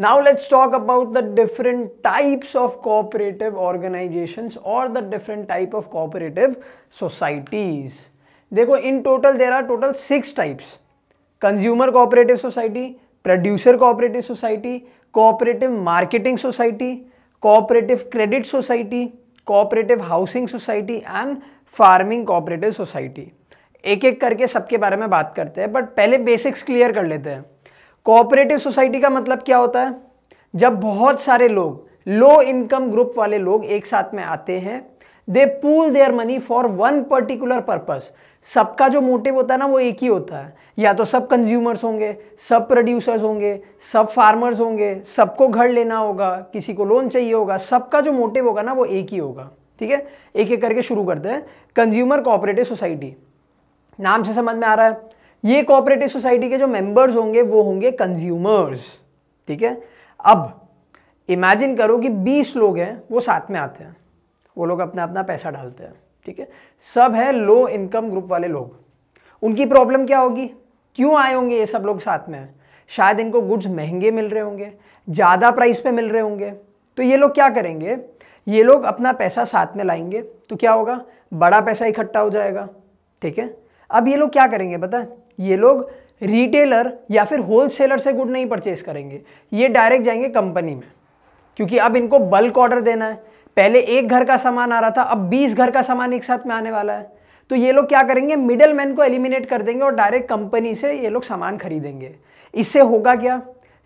Now let's talk about the different types of cooperative organizations or the different type of cooperative societies. देखो in total there are total six types. Consumer cooperative society, producer cooperative society, cooperative marketing society, cooperative credit society, cooperative housing society and farming cooperative society. एक एक करके सबके बारे में बात करते हैं but पहले basics clear कर लेते हैं कोऑपरेटिव सोसाइटी का मतलब क्या होता है जब बहुत सारे लोग लो इनकम ग्रुप वाले लोग एक साथ में आते हैं they pool their money for one particular purpose सबका जो मोटिव होता है ना वो एक ही होता है या तो सब कंज्यूमर्स होंगे सब प्रोड्यूसर्स होंगे सब फार्मर्स होंगे सबको घर लेना होगा किसी को लोन चाहिए होगा सबका जो मोटिव होगा ना वो एक ही होगा ठीक है एक एक करके शुरू करते हैं कंज्यूमर कोऑपरेटिव सोसाइटी नाम से समझ में आ रहा है ये कोऑपरेटिव सोसाइटी के जो मेंबर्स होंगे वो होंगे कंज्यूमर्स ठीक है अब इमेजिन करो कि 20 लोग हैं वो साथ में आते हैं वो लोग अपना अपना पैसा डालते हैं ठीक है सब है लो इनकम ग्रुप वाले लोग उनकी प्रॉब्लम क्या होगी क्यों आए होंगे ये सब लोग साथ में शायद इनको गुड्स महंगे मिल रहे होंगे ज़्यादा प्राइस पे मिल रहे होंगे तो ये लोग क्या करेंगे ये लोग अपना पैसा साथ में लाएंगे तो क्या होगा बड़ा पैसा इकट्ठा हो जाएगा ठीक है अब ये लोग क्या करेंगे पता है ये लोग रिटेलर या फिर होलसेलर से गुड नहीं परचेस करेंगे ये डायरेक्ट जाएंगे कंपनी में क्योंकि अब इनको बल्क ऑर्डर देना है पहले एक घर का सामान आ रहा था अब बीस घर का सामान एक साथ में आने वाला है तो ये लोग क्या करेंगे मिडल मैन को एलिमिनेट कर देंगे और डायरेक्ट कंपनी से ये लोग सामान खरीदेंगे इससे होगा क्या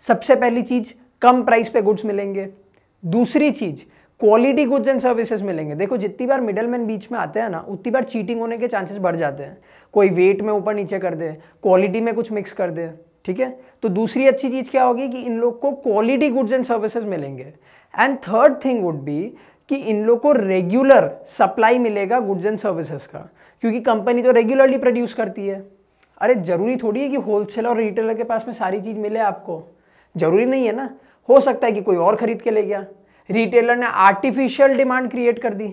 सबसे पहली चीज़ कम प्राइस पे गुड्स मिलेंगे दूसरी चीज़ क्वालिटी गुड्स एंड सर्विसेज मिलेंगे देखो जितनी बार मिडल मैन बीच में आते हैं ना उतनी बार चीटिंग होने के चांसेस बढ़ जाते हैं कोई वेट में ऊपर नीचे कर दे क्वालिटी में कुछ मिक्स कर दे ठीक है तो दूसरी अच्छी चीज़ क्या होगी कि इन लोग को क्वालिटी गुड्स एंड सर्विसेज मिलेंगे and third thing would be कि इन लोग को रेगुलर सप्लाई मिलेगा गुड्स एंड सर्विसेज का क्योंकि कंपनी तो रेगुलरली प्रोड्यूस करती है अरे ज़रूरी थोड़ी है कि होलसेलर और रिटेलर के पास में सारी चीज़ मिले आपको ज़रूरी नहीं है ना हो सकता है कि कोई और ख़रीद के ले गया रिटेलर ने आर्टिफिशियल डिमांड क्रिएट कर दी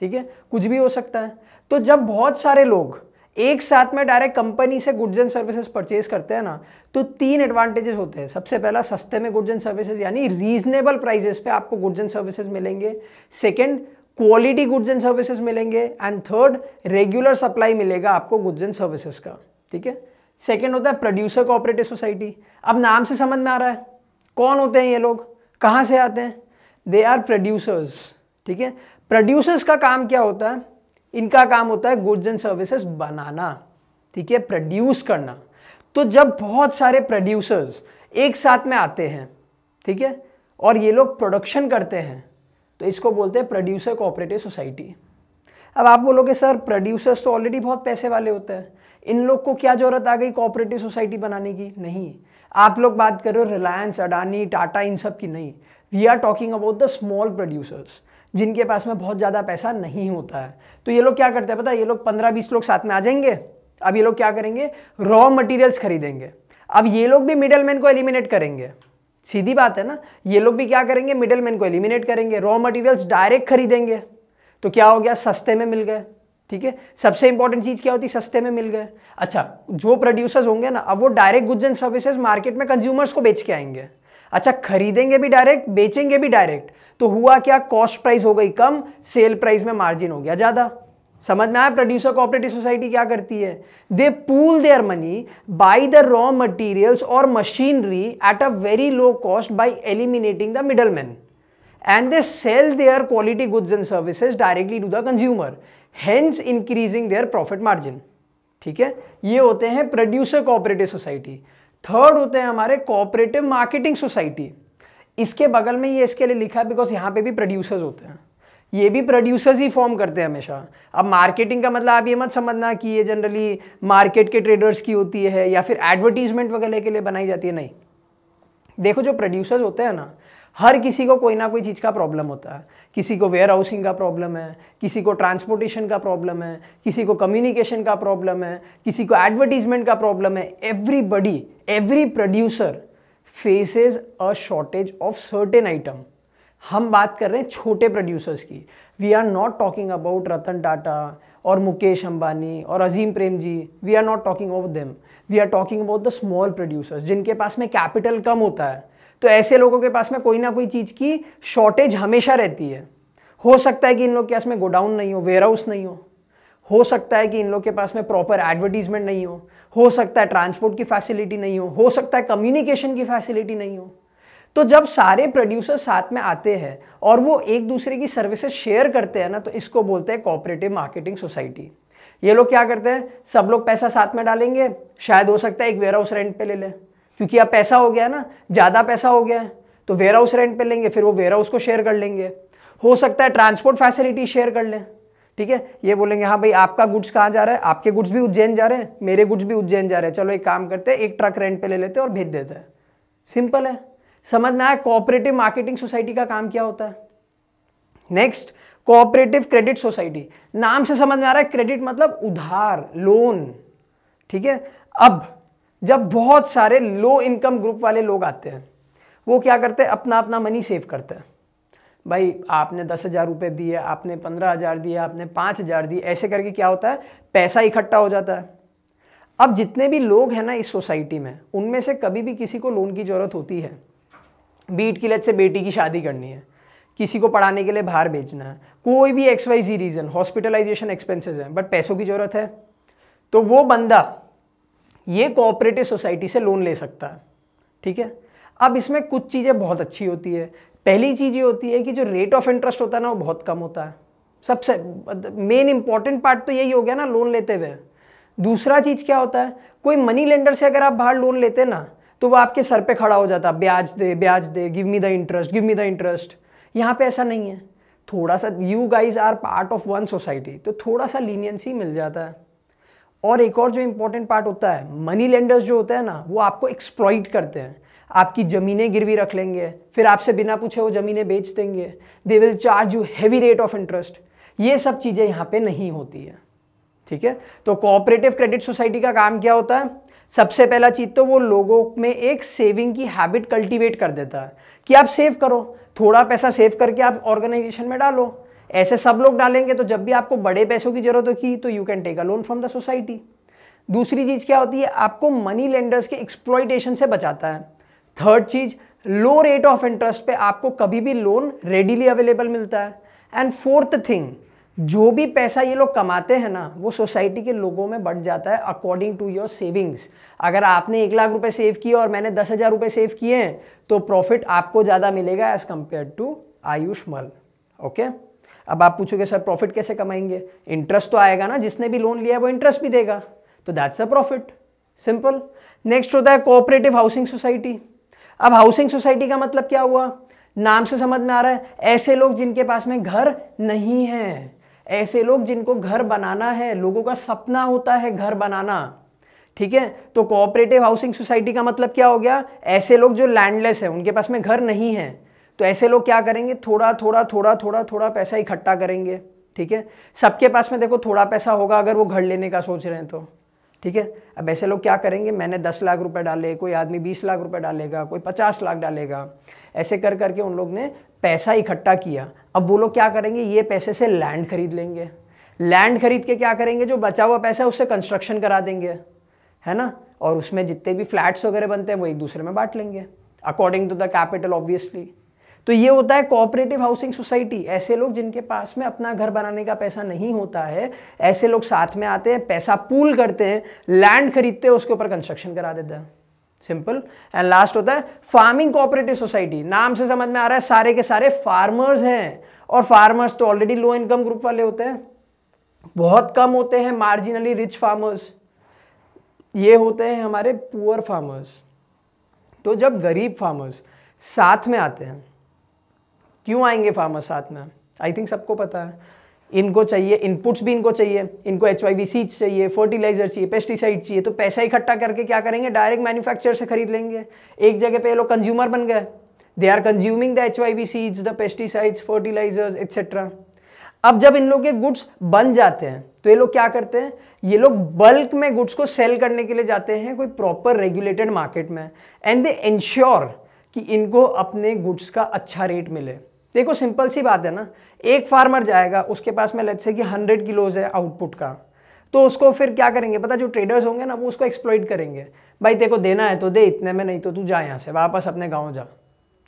ठीक है कुछ भी हो सकता है तो जब बहुत सारे लोग एक साथ में डायरेक्ट कंपनी से गुड्स एंड सर्विसेज परचेज करते हैं ना तो तीन एडवांटेजेस होते हैं सबसे पहला सस्ते में गुड्स एंड सर्विसेज यानी रीजनेबल प्राइजेस पे आपको गुड्स एंड सर्विसेज मिलेंगे second quality goods and services मिलेंगे एंड थर्ड रेगुलर सप्लाई मिलेगा आपको गुड्स एंड सर्विसेज का ठीक है सेकेंड होता है प्रोड्यूसर कोऑपरेटिव सोसाइटी अब नाम से समझ में आ रहा है कौन होते हैं ये लोग कहाँ से आते हैं दे आर प्रोड्यूसर्स ठीक है प्रोड्यूसर्स का काम क्या होता है इनका काम होता है गुड्स एंड सर्विसेज बनाना ठीक है प्रोड्यूस करना तो जब बहुत सारे प्रोड्यूसर्स एक साथ में आते हैं ठीक है और ये लोग प्रोडक्शन करते हैं तो इसको बोलते हैं प्रोड्यूसर कोऑपरेटिव सोसाइटी अब आप बोलोगे सर प्रोड्यूसर्स तो ऑलरेडी बहुत पैसे वाले होते हैं इन लोग को क्या ज़रूरत आ गई कोऑपरेटिव सोसाइटी बनाने की नहीं आप लोग बात कर रहे हो रिलायंस अडानी टाटा इन सब की नहीं we are talking about the small producers जिनके पास में बहुत ज़्यादा पैसा नहीं होता है तो ये लोग क्या करते हैं पता है ये लोग पंद्रह बीस लोग साथ में आ जाएंगे अब ये लोग क्या करेंगे रॉ मटेरियल्स खरीदेंगे अब ये लोग भी मिडल को एलिमिनेट करेंगे सीधी बात है ना ये लोग भी क्या करेंगे मिडल को एलिमिनेट करेंगे रॉ मटेरियल्स डायरेक्ट खरीदेंगे तो क्या हो गया सस्ते में मिल गए ठीक है सबसे इंपॉर्टेंट चीज़ क्या होती है सस्ते में मिल गए अच्छा जो प्रोड्यूसर्स होंगे ना अब वो direct goods and services market में कंज्यूमर्स को बेच के आएंगे अच्छा खरीदेंगे भी डायरेक्ट बेचेंगे भी डायरेक्ट तो हुआ क्या कॉस्ट प्राइस हो गई कम सेल प्राइस में मार्जिन हो गया ज़्यादा समझ में आया प्रोड्यूसर कोऑपरेटिव सोसाइटी क्या करती है they pool their money buy the raw materials और machinery at a very low cost by eliminating the middle man they sell their quality goods and services directly to the consumer hence increasing their profit margin ठीक है ये होते हैं producer cooperative society third होते हैं हमारे cooperative marketing society इसके बगल में ये इसके लिए लिखा है बिकॉज यहाँ पे भी प्रोड्यूसर्स होते हैं ये भी प्रोड्यूसर्स ही फॉर्म करते हैं हमेशा अब मार्केटिंग का मतलब आप ये मत समझना कि ये जनरली मार्केट के ट्रेडर्स की होती है या फिर एडवर्टीजमेंट वगैरह के लिए बनाई जाती है नहीं देखो जो प्रोड्यूसर्स होते हैं ना हर किसी को कोई ना कोई चीज़ का प्रॉब्लम होता है किसी को वेयर हाउसिंग का प्रॉब्लम है किसी को ट्रांसपोर्टेशन का प्रॉब्लम है किसी को कम्युनिकेशन का प्रॉब्लम है किसी को एडवर्टीजमेंट का प्रॉब्लम है everybody every producer faces a shortage of certain item हम बात कर रहे हैं छोटे प्रोड्यूसर्स की we are not talking about Ratan Tata और मुकेश अंबानी और Azim Premji we are not talking about them we are talking about the small producers जिनके पास में कैपिटल कम होता है तो ऐसे लोगों के पास में कोई ना कोई चीज़ की शॉर्टेज हमेशा रहती है हो सकता है कि इन लोग के पास में गोडाउन नहीं हो वेयर हाउस नहीं हो हो सकता है कि इन लोग के पास में प्रॉपर एडवर्टीजमेंट नहीं हो हो सकता है ट्रांसपोर्ट की फैसिलिटी नहीं हो हो सकता है कम्युनिकेशन की फैसिलिटी नहीं हो तो जब सारे प्रोड्यूसर साथ में आते हैं और वो एक दूसरे की सर्विसेज शेयर करते हैं ना तो इसको बोलते हैं कॉपरेटिव मार्केटिंग सोसाइटी ये लोग क्या करते हैं सब लोग पैसा साथ में डालेंगे शायद हो सकता है एक वेयर हाउस रेंट पे ले लें क्योंकि अब पैसा हो गया ना ज़्यादा पैसा हो गया है तो वेयर हाउस रेंट पे लेंगे फिर वो वेयर हाउस को शेयर कर लेंगे हो सकता है ट्रांसपोर्ट फैसिलिटी शेयर कर लें ठीक है ये बोलेंगे हाँ भाई आपका गुड्स कहाँ जा रहा है आपके गुड्स भी उज्जैन जा रहे हैं मेरे गुड्स भी उज्जैन जा रहे हैं चलो एक काम करते हैं एक ट्रक रेंट पे ले लेते हैं और भेज देते हैं सिंपल है समझ में आया कोऑपरेटिव मार्केटिंग सोसाइटी का काम क्या होता है नेक्स्ट कोऑपरेटिव क्रेडिट सोसाइटी नाम से समझ में आ रहा है क्रेडिट मतलब उधार लोन ठीक है अब जब बहुत सारे लो इनकम ग्रुप वाले लोग आते हैं वो क्या करते हैं अपना अपना मनी सेव करते हैं भाई आपने दस हज़ार रुपये दिए आपने पंद्रह हज़ार दिए आपने पाँच हज़ार दिए ऐसे करके क्या होता है पैसा इकट्ठा हो जाता है अब जितने भी लोग हैं ना इस सोसाइटी में उनमें से कभी भी किसी को लोन की ज़रूरत होती है बीट की लत से बेटी की शादी करनी है किसी को पढ़ाने के लिए बाहर भेजना है कोई भी X Y Z reason hospitalisation expenses हैं बट पैसों की ज़रूरत है तो वो बंदा ये कोऑपरेटिव सोसाइटी से लोन ले सकता है ठीक है अब इसमें कुछ चीज़ें बहुत अच्छी होती है पहली चीज़ ये होती है कि जो रेट ऑफ इंटरेस्ट होता है ना वो बहुत कम होता है सबसे मेन इंपॉर्टेंट पार्ट तो यही हो गया ना लोन लेते हुए दूसरा चीज़ क्या होता है कोई मनी लेंडर से अगर आप बाहर लोन लेते ना तो वो आपके सर पे खड़ा हो जाता ब्याज दे ब्याज दे give me the interest give me the interest यहाँ पे ऐसा नहीं है थोड़ा सा you guys are part of one society तो थोड़ा सा लीनियंसी मिल जाता है और एक और जो इम्पोर्टेंट पार्ट होता है मनी लेंडर्स जो होते हैं ना वो आपको एक्सप्लॉइट करते हैं आपकी ज़मीनें गिरवी रख लेंगे फिर आपसे बिना पूछे वो ज़मीनें बेच देंगे they will charge you heavy rate of interest ये सब चीज़ें यहाँ पे नहीं होती है ठीक है तो कोऑपरेटिव क्रेडिट सोसाइटी का काम क्या होता है सबसे पहला चीज़ तो वो लोगों में एक सेविंग की हैबिट कल्टीवेट कर देता है कि आप सेव करो थोड़ा पैसा सेव करके आप ऑर्गेनाइजेशन में डालो ऐसे सब लोग डालेंगे तो जब भी आपको बड़े पैसों की जरूरत होगी तो you can take a loan from the society दूसरी चीज़ क्या होती है आपको मनी लेंडर्स के एक्सप्लॉयटेशन से बचाता है थर्ड चीज़ लो रेट ऑफ इंटरेस्ट पे आपको कभी भी लोन रेडीली अवेलेबल मिलता है एंड फोर्थ थिंग जो भी पैसा ये लोग कमाते हैं ना वो सोसाइटी के लोगों में बढ़ जाता है अकॉर्डिंग टू योर सेविंग्स अगर आपने एक लाख रुपए सेव किए और मैंने दस हज़ार रुपये सेव किए हैं तो प्रॉफिट आपको ज़्यादा मिलेगा एज़ कम्पेयर टू आयुष्मल ओके okay? अब आप पूछोगे सर प्रॉफिट कैसे कमाएंगे इंटरेस्ट तो आएगा ना जिसने भी लोन लिया है वो इंटरेस्ट भी देगा तो that's a profit simple next होता है कोऑपरेटिव हाउसिंग सोसाइटी अब हाउसिंग सोसाइटी का मतलब क्या हुआ नाम से समझ में आ रहा है ऐसे लोग जिनके पास में घर नहीं है ऐसे लोग जिनको घर बनाना है लोगों का सपना होता है घर बनाना ठीक है तो कोऑपरेटिव हाउसिंग सोसाइटी का मतलब क्या हो गया ऐसे लोग जो लैंडलेस है उनके पास में घर नहीं है तो ऐसे लोग क्या करेंगे थोड़ा थोड़ा थोड़ा थोड़ा थोड़ा पैसा इकट्ठा करेंगे ठीक है सबके पास में देखो थोड़ा पैसा होगा अगर वो घर लेने का सोच रहे हैं तो ठीक है अब ऐसे लोग क्या करेंगे मैंने दस लाख रुपए डाले कोई आदमी बीस लाख रुपए डालेगा कोई पचास लाख डालेगा ऐसे कर करके उन लोग ने पैसा इकट्ठा किया अब वो लोग क्या करेंगे ये पैसे से लैंड खरीद लेंगे लैंड खरीद के क्या करेंगे जो बचा हुआ पैसा है उससे कंस्ट्रक्शन करा देंगे है ना और उसमें जितने भी फ्लैट्स वगैरह बनते हैं वो एक दूसरे में बांट लेंगे according to the capital obviously तो ये होता है कोऑपरेटिव हाउसिंग सोसाइटी ऐसे लोग जिनके पास में अपना घर बनाने का पैसा नहीं होता है ऐसे लोग साथ में आते हैं पैसा पूल करते हैं लैंड खरीदते हैं उसके ऊपर कंस्ट्रक्शन करा देते हैं सिंपल एंड लास्ट होता है फार्मिंग कोऑपरेटिव सोसाइटी नाम से समझ में आ रहा है सारे के सारे फार्मर्स हैं और फार्मर्स तो ऑलरेडी लो इनकम ग्रुप वाले होते हैं बहुत कम होते हैं मार्जिनली रिच फार्मर्स ये होते हैं हमारे पुअर फार्मर्स तो जब गरीब फार्मर्स साथ में आते हैं क्यों आएंगे फार्मर साथ में आई थिंक सबको पता है इनको चाहिए इनपुट्स भी इनको चाहिए इनको एच वाई वी सीड्स चाहिए फर्टिलाइजर चाहिए पेस्टिसाइड चाहिए तो पैसा इकट्ठा करके क्या करेंगे डायरेक्ट मैन्युफैक्चर से खरीद लेंगे एक जगह पे ये लोग कंज्यूमर बन गए they are consuming the H Y V seeds the pesticides fertilisers etcetera अब जब इन लोग के गुड्स बन जाते हैं तो ये लोग क्या करते हैं ये लोग बल्क में गुड्स को सेल करने के लिए जाते हैं कोई प्रॉपर रेगुलेटेड मार्केट में एंड दे इंश्योर कि इनको अपने गुड्स का अच्छा रेट मिले देखो सिंपल सी बात है ना एक फार्मर जाएगा उसके पास में लेट से कि हंड्रेड किलोज है आउटपुट का तो उसको फिर क्या करेंगे पता जो ट्रेडर्स होंगे ना वो उसको एक्सप्लोइट करेंगे भाई तेरे को देना है तो दे इतने में नहीं तो तू जा यहाँ से वापस अपने गाँव जा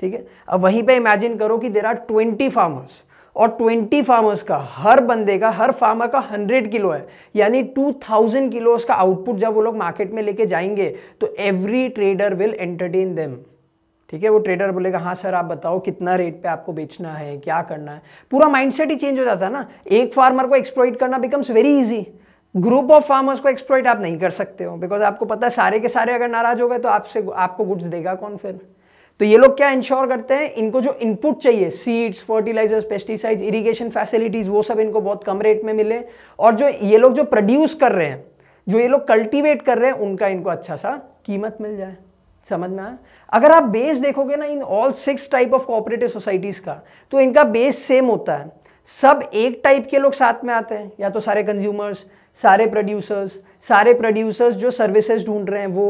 ठीक है अब वहीं पर इमेजिन करो कि देर आर ट्वेंटी फार्मर्स और ट्वेंटी फार्मर्स का हर बंदे का हर फार्मर का हंड्रेड किलो है यानी टू थाउजेंड किलोज का आउटपुट जब वो लोग मार्केट में लेके जाएंगे तो every trader will entertain them ठीक है वो ट्रेडर बोलेगा हाँ सर आप बताओ कितना रेट पे आपको बेचना है क्या करना है पूरा माइंडसेट ही चेंज हो जाता है ना एक फार्मर को एक्सप्लॉइट करना becomes very easy group of farmers को एक्सप्लॉइट आप नहीं कर सकते हो बिकॉज आपको पता है सारे के सारे अगर नाराज हो गए तो आपसे आपको गुड्स देगा कौन फिर तो ये लोग क्या इंश्योर करते हैं इनको जो इनपुट चाहिए seeds fertilizers pesticides irrigation facilities वो सब इनको बहुत कम रेट में मिले और जो ये लोग जो प्रोड्यूस कर रहे हैं जो ये लोग कल्टीवेट कर रहे हैं उनका इनको अच्छा सा कीमत मिल जाए समझ में आया अगर आप बेस देखोगे ना in all six type of cooperative societies का तो इनका बेस सेम होता है सब एक टाइप के लोग साथ में आते हैं या तो सारे कंज्यूमर्स सारे प्रोड्यूसर्स सारे प्रोड्यूसर्स जो सर्विसेज ढूंढ रहे हैं वो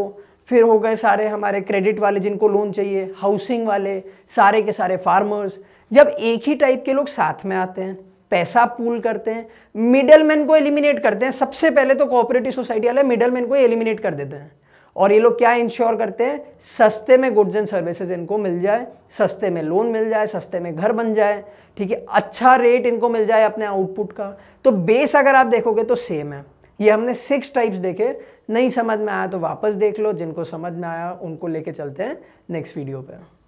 फिर हो गए सारे हमारे क्रेडिट वाले जिनको लोन चाहिए हाउसिंग वाले सारे के सारे फार्मर्स जब एक ही टाइप के लोग साथ में आते हैं पैसा पूल करते हैं मिडल मैन को एलिमिनेट करते हैं सबसे पहले तो कोऑपरेटिव सोसाइटी वाले मिडल मैन को एलिमिनेट कर देते हैं और ये लोग क्या इंश्योर करते हैं सस्ते में गुड्स एंड सर्विसेज इनको मिल जाए सस्ते में लोन मिल जाए सस्ते में घर बन जाए ठीक है अच्छा रेट इनको मिल जाए अपने आउटपुट का तो बेस अगर आप देखोगे तो सेम है ये हमने सिक्स टाइप्स देखे नहीं समझ में आया तो वापस देख लो जिनको समझ में आया उनको लेके चलते हैं नेक्स्ट वीडियो पर